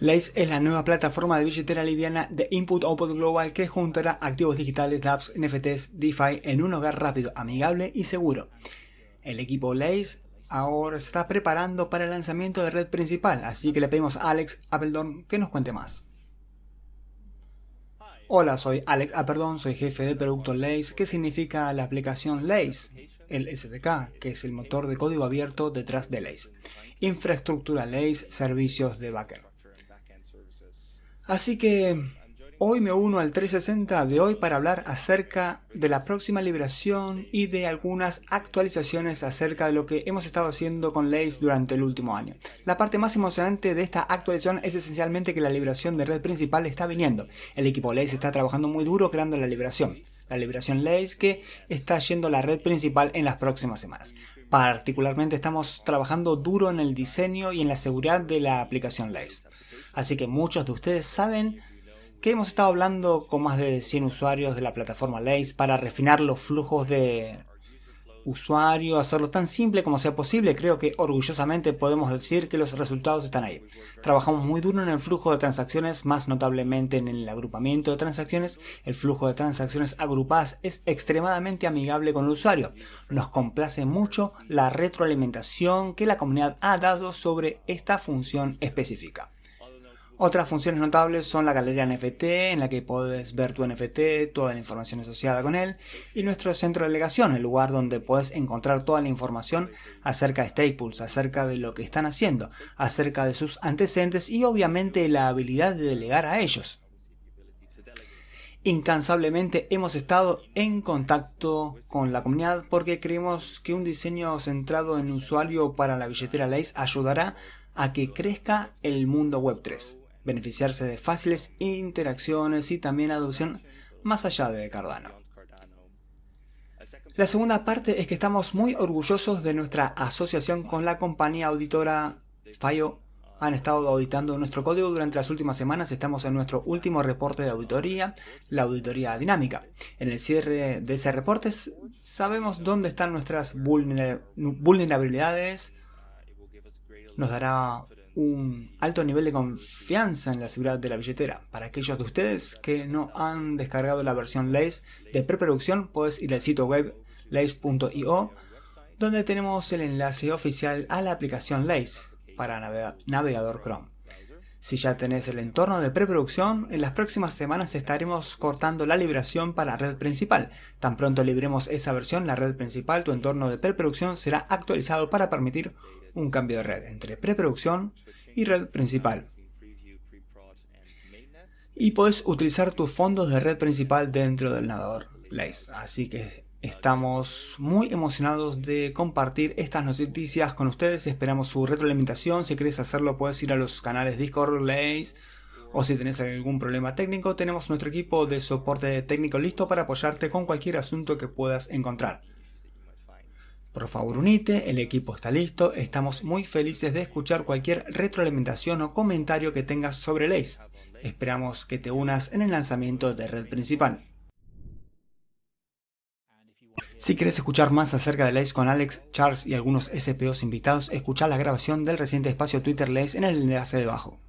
Lace es la nueva plataforma de billetera liviana de Input-Output Global que juntará activos digitales, dApps, NFTs, DeFi en un hogar rápido, amigable y seguro. El equipo Lace ahora está preparando para el lanzamiento de red principal, así que le pedimos a Alex Appeldorn que nos cuente más. Hola, soy Alex perdón, soy jefe de producto Lace, que significa la aplicación Lace, el SDK, que es el motor de código abierto detrás de Lace. Infraestructura Lace, servicios de backer. Así que hoy me uno al 360 de hoy para hablar acerca de la próxima liberación y de algunas actualizaciones acerca de lo que hemos estado haciendo con Lace durante el último año. La parte más emocionante de esta actualización es esencialmente que la liberación de red principal está viniendo. El equipo Lace está trabajando muy duro creando la liberación la liberación Lace que está yendo la red principal en las próximas semanas. Particularmente estamos trabajando duro en el diseño y en la seguridad de la aplicación Lace. Así que muchos de ustedes saben que hemos estado hablando con más de 100 usuarios de la plataforma Lace para refinar los flujos de usuario, hacerlo tan simple como sea posible. Creo que orgullosamente podemos decir que los resultados están ahí. Trabajamos muy duro en el flujo de transacciones, más notablemente en el agrupamiento de transacciones. El flujo de transacciones agrupadas es extremadamente amigable con el usuario. Nos complace mucho la retroalimentación que la comunidad ha dado sobre esta función específica. Otras funciones notables son la galería NFT, en la que puedes ver tu NFT, toda la información asociada con él, y nuestro centro de delegación, el lugar donde puedes encontrar toda la información acerca de Staples, acerca de lo que están haciendo, acerca de sus antecedentes y obviamente la habilidad de delegar a ellos. Incansablemente hemos estado en contacto con la comunidad porque creemos que un diseño centrado en usuario para la billetera Lace ayudará a que crezca el mundo Web 3 beneficiarse de fáciles interacciones y también adopción más allá de Cardano. La segunda parte es que estamos muy orgullosos de nuestra asociación con la compañía auditora FIO. Han estado auditando nuestro código durante las últimas semanas. Estamos en nuestro último reporte de auditoría, la auditoría dinámica. En el cierre de ese reporte sabemos dónde están nuestras vulnerabilidades. Nos dará un alto nivel de confianza en la seguridad de la billetera. Para aquellos de ustedes que no han descargado la versión Lace de preproducción, puedes ir al sitio web lace.io, donde tenemos el enlace oficial a la aplicación Lace para navegador Chrome. Si ya tenés el entorno de preproducción, en las próximas semanas estaremos cortando la liberación para la red principal. Tan pronto libremos esa versión, la red principal, tu entorno de preproducción será actualizado para permitir un cambio de red entre preproducción y red principal. Y puedes utilizar tus fondos de red principal dentro del nadador Blaze. Así que estamos muy emocionados de compartir estas noticias con ustedes. Esperamos su retroalimentación. Si quieres hacerlo, puedes ir a los canales Discord Blaze. O si tenés algún problema técnico, tenemos nuestro equipo de soporte técnico listo para apoyarte con cualquier asunto que puedas encontrar. Por favor unite, el equipo está listo, estamos muy felices de escuchar cualquier retroalimentación o comentario que tengas sobre Lace. Esperamos que te unas en el lanzamiento de red principal. Si quieres escuchar más acerca de Lace con Alex, Charles y algunos SPOs invitados, escucha la grabación del reciente espacio Twitter Lace en el enlace debajo.